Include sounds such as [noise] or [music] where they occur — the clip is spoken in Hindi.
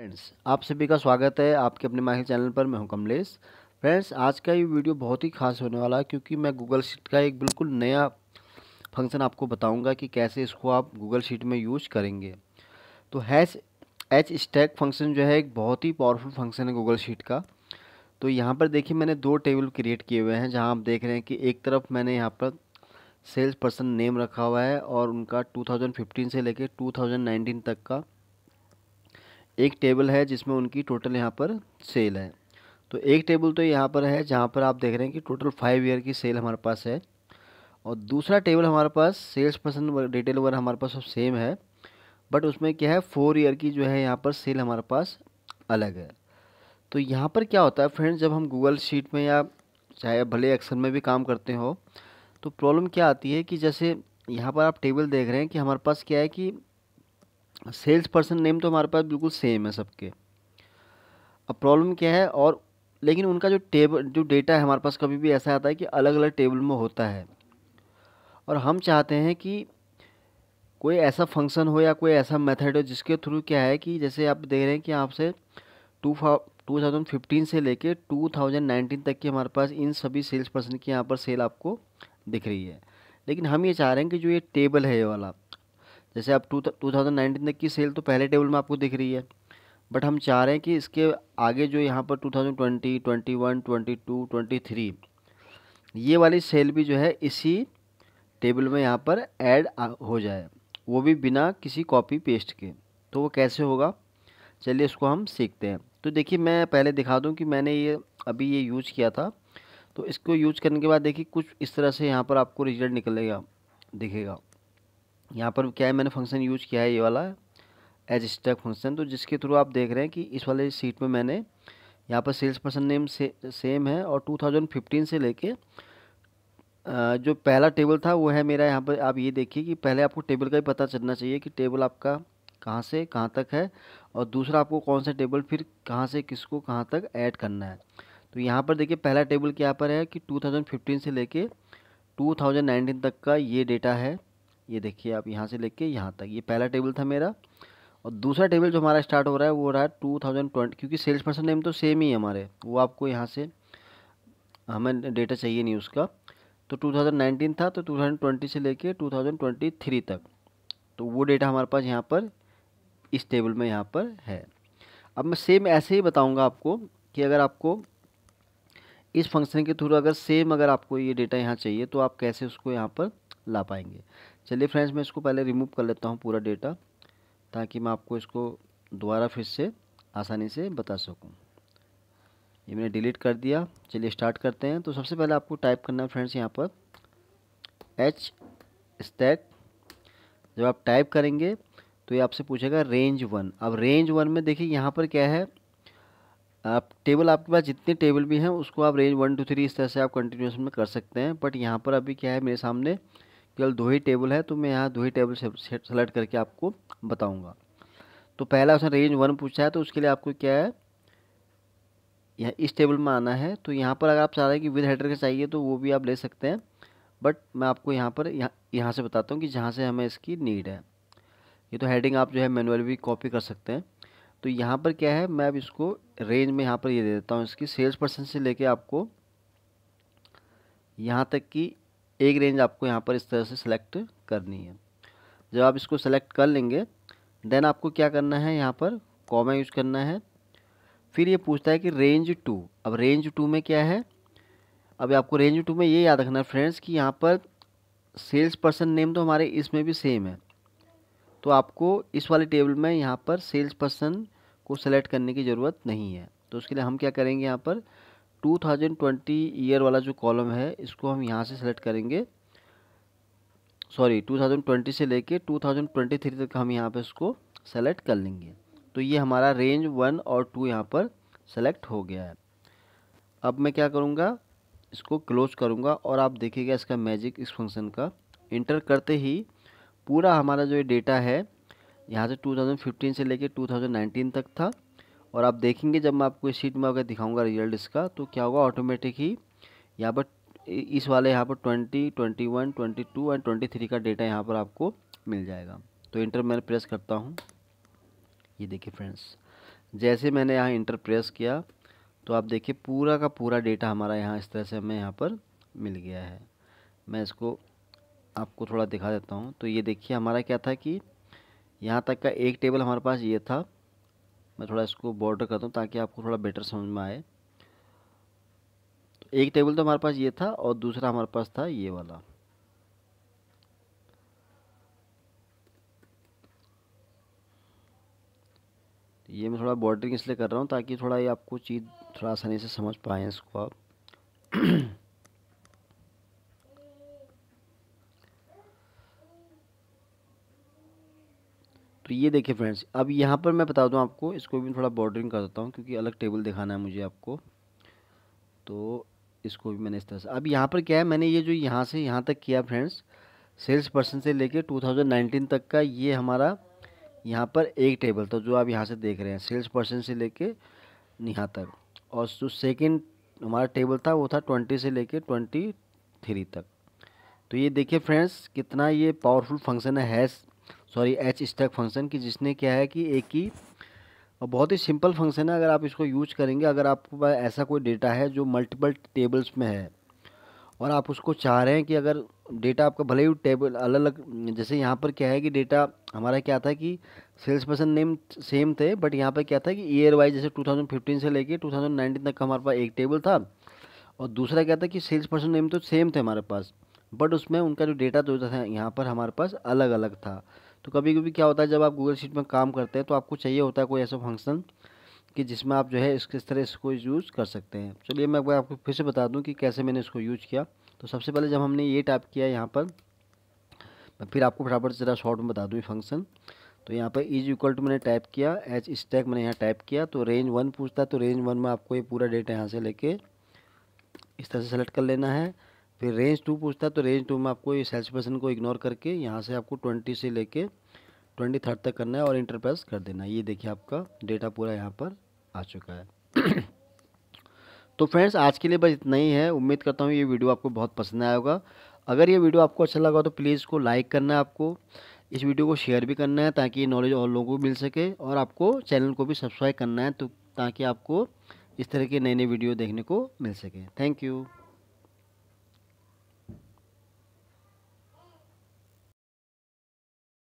फ्रेंड्स आप सभी का स्वागत है आपके अपने माहिर चैनल पर मैं हूं कमलेश फ्रेंड्स आज का ये वीडियो बहुत ही खास होने वाला है क्योंकि मैं गूगल शीट का एक बिल्कुल नया फंक्शन आपको बताऊंगा कि कैसे इसको आप गूगल शीट में यूज करेंगे तो हैश एच स्टैक फंक्शन जो है एक बहुत ही पावरफुल फंक्शन है गूगल शीट का तो यहाँ पर देखिए मैंने दो टेबल क्रिएट किए हुए हैं जहाँ आप देख रहे हैं कि एक तरफ मैंने यहाँ पर सेल्स पर्सन नेम रखा हुआ है और उनका 2015 से लेकर 2019 तक का एक टेबल है जिसमें उनकी टोटल यहाँ पर सेल है तो एक टेबल तो यहाँ पर है जहाँ पर आप देख रहे हैं कि टोटल फाइव ईयर की सेल हमारे पास है और दूसरा टेबल हमारे पास सेल्स पर्सन डिटेल वगैरह हमारे पास सब सेम है बट उसमें क्या है फोर ईयर की जो है यहाँ पर सेल हमारे पास अलग है तो यहाँ पर क्या होता है फ्रेंड्स जब हम गूगल शीट में या चाहे भले एक्सल में भी काम करते हो तो प्रॉब्लम क्या आती है कि जैसे यहाँ पर आप टेबल देख रहे हैं कि हमारे पास क्या है कि सेल्स पर्सन नेम तो हमारे पास बिल्कुल सेम है सबके अब प्रॉब्लम क्या है और लेकिन उनका जो टेबल जो डेटा है हमारे पास कभी भी ऐसा आता है कि अलग अलग टेबल में होता है और हम चाहते हैं कि कोई ऐसा फंक्शन हो या कोई ऐसा मेथड हो जिसके थ्रू क्या है कि जैसे आप देख रहे हैं कि आपसे टू टू थाउजेंड फिफ्टीन से लेके टू थाउजेंड नाइनटीन तक की हमारे पास इन सभी सेल्स पर्सन की यहाँ पर सेल आपको दिख रही है लेकिन हम ये चाह रहे हैं कि जो ये टेबल है ये वाला जैसे अब टू टू थाउजेंड तक की सेल तो पहले टेबल में आपको दिख रही है बट हम चाह रहे हैं कि इसके आगे जो यहाँ पर two thousand twenty twenty one twenty two twenty three ये वाली सेल भी जो है इसी टेबल में यहाँ पर ऐड हो जाए वो भी बिना किसी कॉपी पेस्ट के तो वो कैसे होगा चलिए इसको हम सीखते हैं तो देखिए मैं पहले दिखा दूँ कि मैंने ये अभी ये यूज किया था तो इसको यूज करने के बाद देखिए कुछ इस तरह से यहाँ पर आपको रिजल्ट निकलेगा दिखेगा यहाँ पर क्या है मैंने फंक्शन यूज किया है ये वाला एज स्टैक फंक्शन तो जिसके थ्रू आप देख रहे हैं कि इस वाले सीट में मैंने यहाँ पर सेल्स पर्सन नेम से, सेम है और 2015 से लेके जो पहला टेबल था वो है मेरा यहाँ पर आप ये देखिए कि पहले आपको टेबल का ही पता चलना चाहिए कि टेबल आपका कहाँ से कहाँ तक है और दूसरा आपको कौन सा टेबल फिर कहाँ से किसको कहाँ तक ऐड करना है तो यहाँ पर देखिए पहला टेबल क्या पर है कि 2015 से लेके 2019 तक का ये डेटा है ये देखिए आप यहाँ से लेके यहाँ तक ये पहला टेबल था मेरा और दूसरा टेबल जो हमारा स्टार्ट हो रहा है वो रहा है टू थाउजेंड ट्वेंटी क्योंकि सेल्स पर्सन नेम तो सेम ही है हमारे वो आपको यहाँ से हमें डेटा चाहिए नहीं उसका तो टू थाउजेंड नाइनटीन था तो टू थाउजेंड ट्वेंटी से लेके थ्री तक तो वो डेटा हमारे पास यहाँ पर इस टेबल में यहाँ पर है अब मैं सेम ऐसे ही बताऊँगा आपको कि अगर आपको इस फंक्शन के थ्रू अगर सेम अगर आपको ये डेटा यहाँ चाहिए तो आप कैसे उसको यहाँ पर ला पाएंगे चलिए फ्रेंड्स मैं इसको पहले रिमूव कर लेता हूँ पूरा डेटा ताकि मैं आपको इसको दोबारा फिर से आसानी से बता सकूँ ये मैंने डिलीट कर दिया चलिए स्टार्ट करते हैं तो सबसे पहले आपको टाइप करना है फ्रेंड्स यहाँ पर एच स्टैक जब आप टाइप करेंगे तो ये आपसे पूछेगा रेंज वन अब रेंज वन में देखिए यहाँ पर क्या है आप टेबल आपके पास जितने टेबल भी हैं उसको आप रेंज वन टू थ्री इस तरह से आप कंटिन्यूस में कर सकते हैं बट यहाँ पर अभी क्या है मेरे सामने केवल दो ही टेबल है तो मैं यहाँ दो ही टेबल सेलेक्ट करके आपको बताऊँगा तो पहला उसने रेंज वन पूछा है तो उसके लिए आपको क्या है यहाँ इस टेबल में आना है तो यहाँ पर अगर आप चाह रहे हैं कि विद हेडर के चाहिए तो वो भी आप ले सकते हैं बट मैं आपको यहाँ पर यहाँ यहाँ से बताता हूँ कि जहाँ से हमें इसकी नीड है ये तो हेडिंग आप जो है मैनुअल भी कॉपी कर सकते हैं तो यहाँ पर क्या है मैं अब इसको रेंज में यहाँ पर ये दे देता हूँ इसकी सेल्स पर्सन से लेके आपको यहाँ तक कि एक रेंज आपको यहाँ पर इस तरह से सिलेक्ट करनी है जब आप इसको सेलेक्ट कर लेंगे देन आपको क्या करना है यहाँ पर कॉमा यूज़ करना है फिर ये पूछता है कि रेंज टू अब रेंज टू में क्या है अभी आपको रेंज टू में ये याद रखना है फ्रेंड्स कि यहाँ पर सेल्स पर्सन नेम तो हमारे इसमें भी सेम है तो आपको इस वाले टेबल में यहाँ पर सेल्स पर्सन को सेलेक्ट करने की ज़रूरत नहीं है तो उसके लिए हम क्या करेंगे यहाँ पर 2020 ईयर वाला जो कॉलम है इसको हम यहाँ से सेलेक्ट करेंगे सॉरी 2020 से लेके 2023 तक हम यहाँ पे इसको सेलेक्ट कर लेंगे तो ये हमारा रेंज वन और टू यहाँ पर सेलेक्ट हो गया है अब मैं क्या करूँगा इसको क्लोज करूँगा और आप देखिएगा इसका मैजिक इस फंक्शन का इंटर करते ही पूरा हमारा जो ये डेटा है यहाँ से 2015 से लेके 2019 तक था और आप देखेंगे जब मैं आपको इस शीट में अगर दिखाऊंगा रिजल्ट इसका तो क्या होगा ऑटोमेटिक ही यहाँ पर इस वाले यहाँ पर twenty twenty one twenty two and twenty three का डेटा यहाँ पर आपको मिल जाएगा तो इंटर मैंने प्रेस करता हूँ ये देखिए फ्रेंड्स जैसे मैंने यहाँ इंटर प्रेस किया तो आप देखिए पूरा का पूरा डेटा हमारा यहाँ इस तरह से हमें यहाँ पर मिल गया है मैं इसको आपको थोड़ा दिखा देता हूँ तो ये देखिए हमारा क्या था कि यहाँ तक का एक टेबल हमारे पास ये था मैं थोड़ा इसको बॉर्डर करता हूँ ताकि आपको थोड़ा बेटर समझ में आए तो एक टेबल तो हमारे पास ये था और दूसरा हमारे पास था ये वाला ये मैं थोड़ा बॉर्डरिंग इसलिए कर रहा हूँ ताकि थोड़ा ये आपको चीज़ थोड़ा आसानी से समझ पाएँ इसको आप तो ये देखिए फ्रेंड्स अब यहाँ पर मैं बता दूँ आपको इसको भी थोड़ा बॉर्डरिंग कर देता हूँ क्योंकि अलग टेबल दिखाना है मुझे आपको तो इसको भी मैंने इस तरह से अब यहाँ पर क्या है मैंने ये जो यहाँ से यहाँ तक किया फ्रेंड्स सेल्स पर्सन से लेके 2019 तक का ये हमारा यहाँ पर एक टेबल था जो आप यहाँ से देख रहे हैं सेल्स पर्सन से लेके यहाँ तक और जो सेकेंड हमारा टेबल था वो था 20 से लेके 23 तक तो ये देखिए फ्रेंड्स कितना ये पावरफुल फंक्शन है सॉरी एच स्टैक फंक्शन की जिसने क्या है कि एक ही और बहुत ही सिंपल फंक्शन है अगर आप इसको यूज करेंगे अगर आपके पास ऐसा कोई डेटा है जो मल्टीपल टेबल्स में है और आप उसको चाह रहे हैं कि अगर डेटा आपका भले ही टेबल अलग अलग जैसे यहाँ पर क्या है कि डेटा हमारा क्या था कि सेल्स पर्सन नेम सेम थे बट यहाँ पर क्या था कि ईयर वाइज जैसे 2015 से लेके 2019 तक हमारे पास एक टेबल था और दूसरा क्या था कि सेल्स पर्सन नेम तो सेम थे हमारे पास बट उसमें उनका जो डेटा जो था यहाँ पर हमारे पास अलग अलग था तो कभी कभी क्या होता है जब आप गूगल शीट में काम करते हैं तो आपको चाहिए होता है कोई ऐसा फंक्शन कि जिसमें आप जो है इस किस तरह इसको यूज़ कर सकते हैं चलिए मैं आपको फिर से बता दूं कि कैसे मैंने इसको यूज किया तो सबसे पहले जब हमने ये टाइप किया यहाँ पर मैं फिर आपको बराबर ज़रा शॉर्ट में बता दूँ फंक्शन तो यहाँ पर इज इक्वल टू मैंने टाइप किया एच स्टैक मैंने यहाँ टाइप किया तो रेंज वन पूछता है तो रेंज वन में आपको ये पूरा डेटा यहाँ से लेके इस तरह से सेलेक्ट कर लेना है फिर रेंज टू पूछता है तो रेंज टू में आपको ये सेल्स पर्सन को इग्नोर करके यहाँ से आपको ट्वेंटी से लेके ट्वेंटी थर्ड तक करना है और इंटरप्रेस कर देना है ये देखिए आपका डेटा पूरा यहाँ पर आ चुका है [coughs] तो फ्रेंड्स आज के लिए बस इतना ही है उम्मीद करता हूँ ये वीडियो आपको बहुत पसंद आया होगा अगर ये वीडियो आपको अच्छा लगा तो प्लीज़ इसको लाइक करना है आपको इस वीडियो को शेयर भी करना है ताकि ये नॉलेज और लोगों को मिल सके और आपको चैनल को भी सब्सक्राइब करना है तो ताकि आपको इस तरह के नए नए वीडियो देखने को मिल सके थैंक यू